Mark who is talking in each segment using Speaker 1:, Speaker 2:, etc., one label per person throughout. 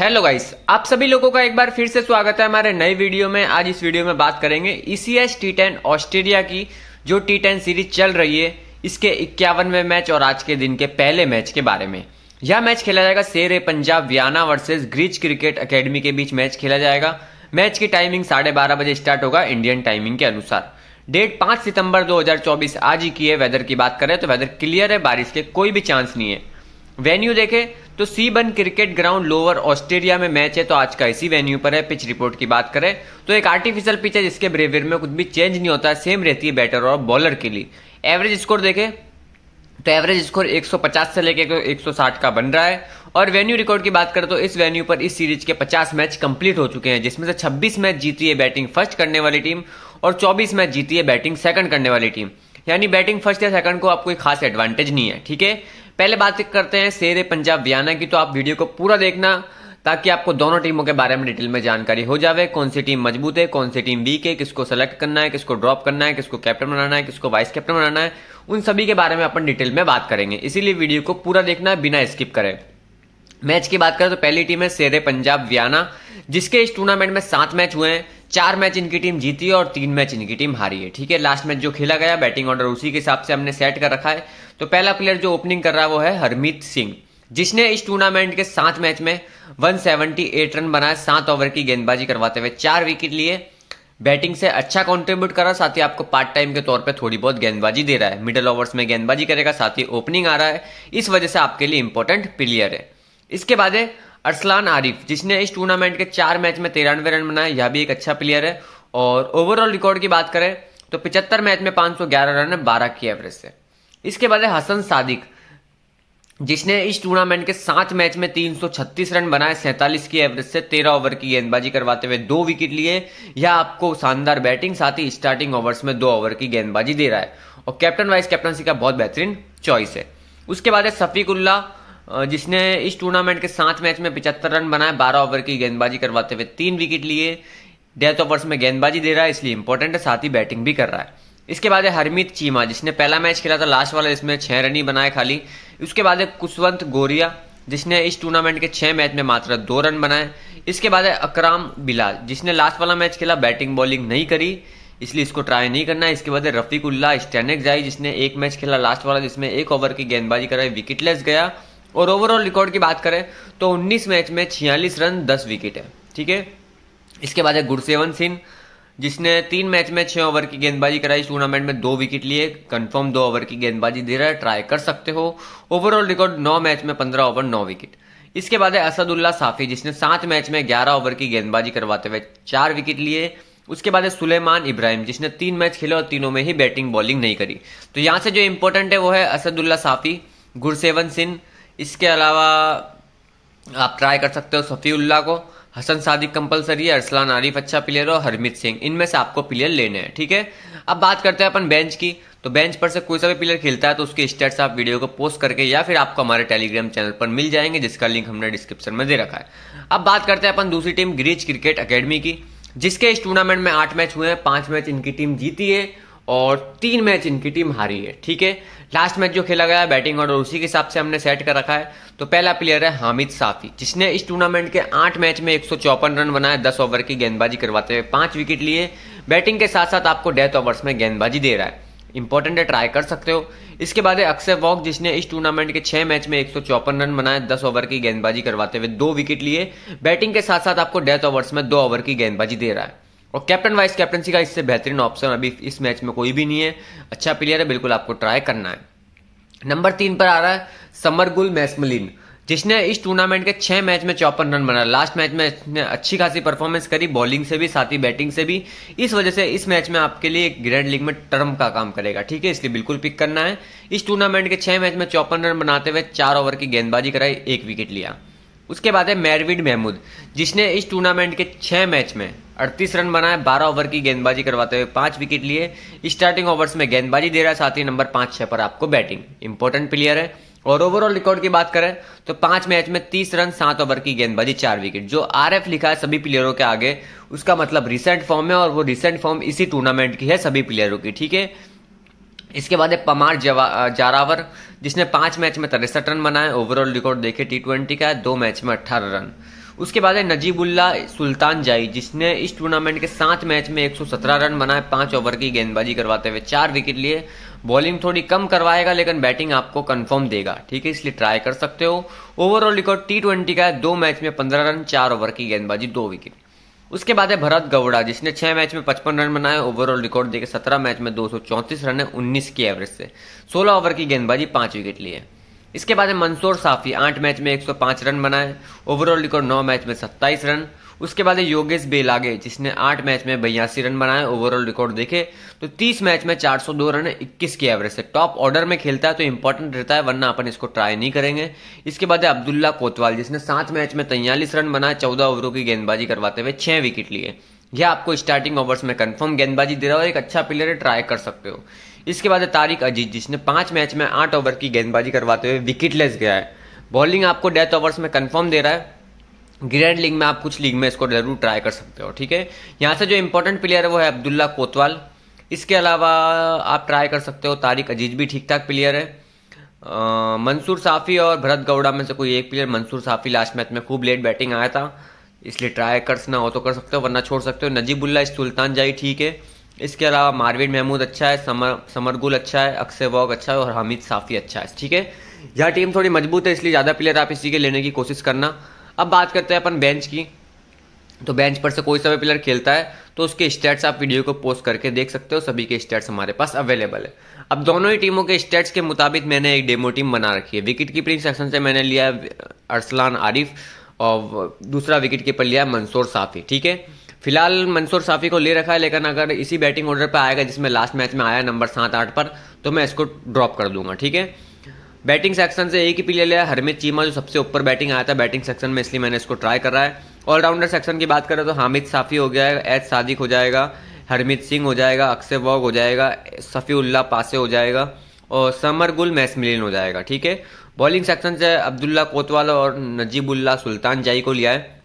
Speaker 1: hello guys आप सभी लोगों का एक बार फिर से स्वागत है हमारे नए वीडियो में आज इस वीडियो में बात करेंगे ईसीएस टी टेन ऑस्ट्रेलिया की जो टी टेन सीरीज चल रही है इसके इक्यावनवे मैच और आज के दिन के पहले मैच के बारे में यह मैच खेला जाएगा शेर ए पंजाब वियाना वर्सेज ग्रीच क्रिकेट अकेडमी के बीच मैच खेला जाएगा मैच की टाइमिंग साढ़े बारह बजे स्टार्ट होगा इंडियन टाइमिंग के अनुसार डेट पांच सितंबर 2024 आज ही की है वेदर की बात करें तो वेदर क्लियर है बारिश के कोई भी चांस नहीं है वेन्यू देखें तो Seebarn cricket ground Lower Austria में मैच है तो आज का इसी वेन्यू पर है पिच रिपोर्ट की बात करें तो एक आर्टिफिशियल पिच है जिसके ब्रेवियर में कुछ भी चेंज नहीं होता है सेम रहती है बैटर और बॉलर के लिए एवरेज स्कोर देखें तो एवरेज स्कोर 150 से लेकर 160 का बन रहा है और वेन्यू रिकॉर्ड की बात करें तो इस वेन्यू पर इस सीरीज के 50 मैच कंप्लीट हो चुके हैं जिसमें से 26 मैच जीती है बैटिंग फर्स्ट करने वाली टीम और 24 मैच जीती है बैटिंग सेकंड करने वाली टीम यानी बैटिंग फर्स्ट या सेकंड को आप कोई खास एडवांटेज नहीं है ठीक है पहले बात करते हैं शेर पंजाब वियाना की तो आप वीडियो को पूरा देखना ताकि आपको दोनों टीमों के बारे में डिटेल में जानकारी हो जावे कौन सी टीम मजबूत है कौन सी टीम वीक है किसको सेलेक्ट करना है किसको ड्रॉप करना है किसको कैप्टन बनाना है किसको वाइस कैप्टन बनाना है उन सभी के बारे में अपन डिटेल में बात करेंगे इसीलिए वीडियो को पूरा देखना बिना स्किप करें मैच की बात करें तो पहली टीम है शेर पंजाब वियाना जिसके इस टूर्नामेंट में सात मैच हुए हैं चार मैच इनकी टीम जीती है और तीन मैच इनकी टीम हारी है ठीक है लास्ट मैच जो खेला गया बैटिंग ऑर्डर उसी के हिसाब से हमने सेट कर रखा है तो पहला प्लेयर जो ओपनिंग कर रहा है वो है हरमीत सिंह जिसने इस टूर्नामेंट के सात मैच में 178 रन बनाए सात ओवर की गेंदबाजी करवाते हुए चार विकेट लिए बैटिंग से अच्छा कंट्रीब्यूट कर रहा साथ ही आपको पार्ट टाइम के तौर पे थोड़ी बहुत गेंदबाजी दे रहा है मिडिल ओवर्स में गेंदबाजी करेगा साथ ही ओपनिंग आ रहा है इस वजह से आपके लिए इंपॉर्टेंट प्लेयर है इसके बाद है अरसलान आरिफ जिसने इस टूर्नामेंट के चार मैच में तिरानवे रन बनाए यह भी एक अच्छा प्लेयर है और ओवरऑल रिकॉर्ड की बात करें तो पिचहत्तर मैच में पांच रन है बारह की एवरेज से इसके बाद है हसन सादिक जिसने इस टूर्नामेंट के सात मैच में 336 रन बनाए सैंतालीस की एवरेज से 13 ओवर की गेंदबाजी करवाते हुए दो विकेट लिए या आपको शानदार बैटिंग साथ ही स्टार्टिंग ओवर्स में दो ओवर की गेंदबाजी दे रहा है और कैप्टन वाइस कैप्टनसी का बहुत बेहतरीन चॉइस है उसके बाद है उल्ला जिसने इस टूर्नामेंट के सात मैच में पिचहत्तर रन बनाए बारह ओवर की गेंदबाजी करवाते हुए तीन विकेट लिए डेथ ओवर्स में गेंदबाजी दे रहा है इसलिए इंपॉर्टेंट है साथ ही बैटिंग भी कर रहा है इसके बाद है हरमीत चीमा जिसने पहला मैच खेला था लास्ट वाला जिसमें छः रन ही बनाए खाली उसके बाद है कुशवंत गोरिया जिसने इस टूर्नामेंट के छः मैच में मात्र दो रन बनाए इसके बाद है अकराम बिलाल जिसने लास्ट वाला मैच खेला बैटिंग बॉलिंग नहीं करी इसलिए इसको ट्राई नहीं करना है इसके बाद है रफीक उल्ला स्टैनिक जाई जिसने एक मैच खेला लास्ट वाला जिसमें एक ओवर की गेंदबाजी कराई विकेटलेस गया और ओवरऑल रिकॉर्ड की बात करें तो 19 मैच में 46 रन 10 विकेट है ठीक है इसके बाद है गुरसेवन सिंह जिसने तीन मैच में छह ओवर की गेंदबाजी कराई इस टूर्नामेंट में दो विकेट लिए कंफर्म दो ओवर की गेंदबाजी दे रहा है ट्राई कर सकते हो ओवरऑल रिकॉर्ड नौ मैच में पंद्रह ओवर नौ विकेट इसके बाद है असदुल्ला साफी जिसने सात मैच में ग्यारह ओवर की गेंदबाजी करवाते हुए चार विकेट लिए उसके बाद है सुलेमान इब्राहिम जिसने तीन मैच खेले और तीनों में ही बैटिंग बॉलिंग नहीं करी तो यहाँ से जो इम्पोर्टेंट है वो है असदुल्ला साफी गुरसेवन सिंह इसके अलावा आप ट्राई कर सकते हो सफ़ीउल्ला को हसन सादिक कंपलसरी है अरसलान आरिफ अच्छा प्लेयर और हरमीत सिंह इनमें से आपको प्लेयर लेने हैं ठीक है अब बात करते हैं अपन बेंच की तो बेंच पर से कोई सा भी प्लेयर खेलता है तो उसके स्टेट्स आप वीडियो को पोस्ट करके या फिर आपको हमारे टेलीग्राम चैनल पर मिल जाएंगे जिसका लिंक हमने डिस्क्रिप्शन में दे रखा है अब बात करते हैं अपन दूसरी टीम ग्रीच क्रिकेट अकेडमी की जिसके इस टूर्नामेंट में आठ मैच हुए हैं पांच मैच इनकी टीम जीती है और तीन मैच इनकी टीम हारी है ठीक है लास्ट मैच जो खेला गया बैटिंग ऑर्डर उसी के हिसाब से हमने सेट कर रखा है तो पहला प्लेयर है हामिद साफी जिसने इस टूर्नामेंट के आठ मैच में एक रन बनाए दस ओवर की गेंदबाजी करवाते हुए पांच विकेट लिए बैटिंग के साथ साथ आपको डेथ ओवर्स में गेंदबाजी दे रहा है इंपॉर्टेंट है ट्राई कर सकते हो इसके बाद है अक्षय वॉक जिसने इस टूर्नामेंट के छह मैच में एक रन बनाए दस ओवर की गेंदबाजी करवाते हुए दो विकेट लिए बैटिंग के साथ साथ आपको डेथ ओवर्स में दो ओवर की गेंदबाजी दे रहा है और कैप्टन वाइस कैप्टनसी का इससे बेहतरीन ऑप्शन अभी इस मैच में कोई भी नहीं है अच्छा प्लेयर है बिल्कुल आपको ट्राई करना है नंबर तीन पर आ रहा है समरगुल मैसमलिन जिसने इस टूर्नामेंट के छह मैच में चौपन रन बनाया लास्ट मैच में इसने अच्छी खासी परफॉर्मेंस करी बॉलिंग से भी साथ ही बैटिंग से भी इस वजह से इस मैच में आपके लिए ग्रैंड लीग में टर्म का काम करेगा ठीक है इसलिए बिल्कुल पिक करना है इस टूर्नामेंट के छह मैच में चौपन रन बनाते हुए चार ओवर की गेंदबाजी कराई एक विकेट लिया उसके बाद है मेरविड महमूद जिसने इस टूर्नामेंट के छह मैच में अड़तीस रन बनाए बारह ओवर की गेंदबाजी करवाते हुए पांच विकेट लिए स्टार्टिंग ओवर्स में गेंदबाजी दे रहा है साथ ही नंबर पांच छह पर आपको बैटिंग इंपॉर्टेंट प्लेयर है और ओवरऑल रिकॉर्ड की बात करें तो पांच मैच में तीस रन सात ओवर की गेंदबाजी चार विकेट जो आरएफ लिखा है सभी प्लेयरों के आगे उसका मतलब रिसेंट फॉर्म है और वो रिसेंट फॉर्म इसी टूर्नामेंट की है सभी प्लेयरों की ठीक है इसके बाद है पमार जारावर जिसने पांच मैच में तिरसठ रन बनाए ओवरऑल रिकॉर्ड देखे टी ट्वेंटी का दो मैच में अट्ठारह रन उसके बाद है नजीबुल्ला सुल्तान जाई जिसने इस टूर्नामेंट के सात मैच में 117 रन बनाए पांच ओवर की गेंदबाजी करवाते हुए चार विकेट लिए बॉलिंग थोड़ी कम करवाएगा लेकिन बैटिंग आपको कंफर्म देगा ठीक है इसलिए ट्राई कर सकते हो ओवरऑल रिकॉर्ड टी ट्वेंटी का है दो मैच में पंद्रह रन चार ओवर की गेंदबाजी दो विकेट उसके बाद है भरत गौड़ा जिसने छह मैच में पचपन रन बनाए ओवरऑल रिकॉर्ड देकर सत्रह मैच में दो रन है उन्नीस की एवरेज से सोलह ओवर की गेंदबाजी पांच विकेट लिए इसके बाद है मंसूर साफी आठ मैच में 105 रन बनाए ओवरऑल रिकॉर्ड नौ मैच में 27 रन उसके बाद है योगेश बेलागे जिसने आठ मैच में बयासी रन बनाए ओवरऑल रिकॉर्ड देखे तो 30 मैच में 402 रन 21 की एवरेज है टॉप ऑर्डर में खेलता है तो इंपॉर्टेंट रहता है वरना अपन इसको ट्राई नहीं करेंगे इसके बाद है अब्दुल्ला कोतवाल जिसने सात मैच में तैयलीस रन बनाए चौदह ओवरों की गेंदबाजी करवाते हुए छह विकेट लिए यह आपको स्टार्टिंग ओवर्स में कंफर्म गेंदबाजी दे रहा है और एक अच्छा प्लेयर है ट्राई कर सकते हो इसके बाद है तारिक अजीज जिसने पाँच मैच में आठ ओवर की गेंदबाजी करवाते हुए लेस गया है बॉलिंग आपको डेथ ओवर्स में कन्फर्म दे रहा है ग्रैंड लीग में आप कुछ लीग में इसको जरूर ट्राई कर सकते हो ठीक है यहाँ से जो इंपॉर्टेंट प्लेयर है वो है अब्दुल्ला कोतवाल इसके अलावा आप ट्राई कर सकते हो तारिक अजीज भी ठीक ठाक प्लेयर है मंसूर साफ़ी और भरत गौड़ा में से कोई एक player Mansoor Safi last match में खूब लेट बैटिंग आया था इसलिए ट्राई कर ना हो तो कर सकते हो वरना छोड़ सकते हो नजीबुल्ला सुल्तान जाई ठीक है इसके अलावा मारविन महमूद अच्छा है समर समर गुल अच्छा है अक्षय वॉक अच्छा है और हमीद साफ़ी अच्छा है ठीक है यह टीम थोड़ी मजबूत है इसलिए ज़्यादा प्लेयर आप इसी के लेने की कोशिश करना अब बात करते हैं अपन बेंच की तो बेंच पर से कोई सा भी प्लेयर खेलता है तो उसके स्टेट्स आप वीडियो को पोस्ट करके देख सकते हो सभी के स्टेट्स हमारे पास अवेलेबल है अब दोनों ही टीमों के स्टेट्स के मुताबिक मैंने एक डेमो टीम बना रखी है विकेट कीपिंग सेक्शन से मैंने लिया अरसलान आरिफ और दूसरा विकेट कीपर लिया मंसूर साफी ठीक है फिलहाल मंसूर साफी को ले रखा है लेकिन अगर इसी बैटिंग ऑर्डर पर आएगा जिसमें लास्ट मैच में आया नंबर सात आठ पर तो मैं इसको ड्रॉप कर दूंगा ठीक है बैटिंग सेक्शन से एक ही प्लेयर लिया हरमित चीमा जो सबसे ऊपर बैटिंग आया था बैटिंग सेक्शन में इसलिए मैंने इसको ट्राई करा है ऑलराउंडर सेक्शन की बात करें तो हामिद साफी हो गया एच सादिक हो जाएगा हरमित सिंह हो जाएगा अक्षय वॉग हो जाएगा सफ़ीउल्ला पासे हो जाएगा और समर गुल मैसमिलिन हो जाएगा ठीक है बॉलिंग सेक्शन से अब्दुल्ला कोतवाल और नजीबुल्ला सुल्तान जाई को लिया है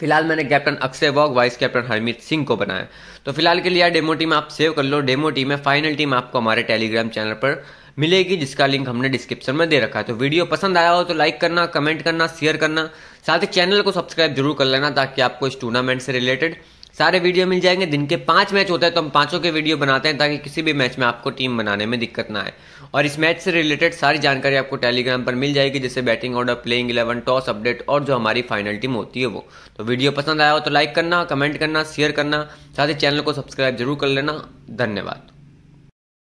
Speaker 1: फिलहाल मैंने कैप्टन अक्षय वॉग वाइस कैप्टन हरमीत सिंह को बनाया तो फिलहाल के लिए डेमो टीम आप सेव कर लो डेमो टीम है फाइनल टीम आपको हमारे टेलीग्राम चैनल पर मिलेगी जिसका लिंक हमने डिस्क्रिप्शन में दे रखा है तो वीडियो पसंद आया हो तो लाइक करना कमेंट करना शेयर करना साथ ही चैनल को सब्सक्राइब जरूर कर लेना ताकि आपको इस टूर्नामेंट से रिलेटेड सारे वीडियो मिल जाएंगे दिन के पांच मैच होता है तो हम पांचों के वीडियो बनाते हैं ताकि किसी भी मैच में आपको टीम बनाने में दिक्कत ना आए और इस मैच से रिलेटेड सारी जानकारी आपको टेलीग्राम पर मिल जाएगी जैसे batting order playing eleven toss update और जो हमारी फाइनल टीम होती है वो तो वीडियो पसंद आया हो तो लाइक करना कमेंट करना शेयर करना साथ ही चैनल को सब्सक्राइब जरूर कर लेना धन्यवाद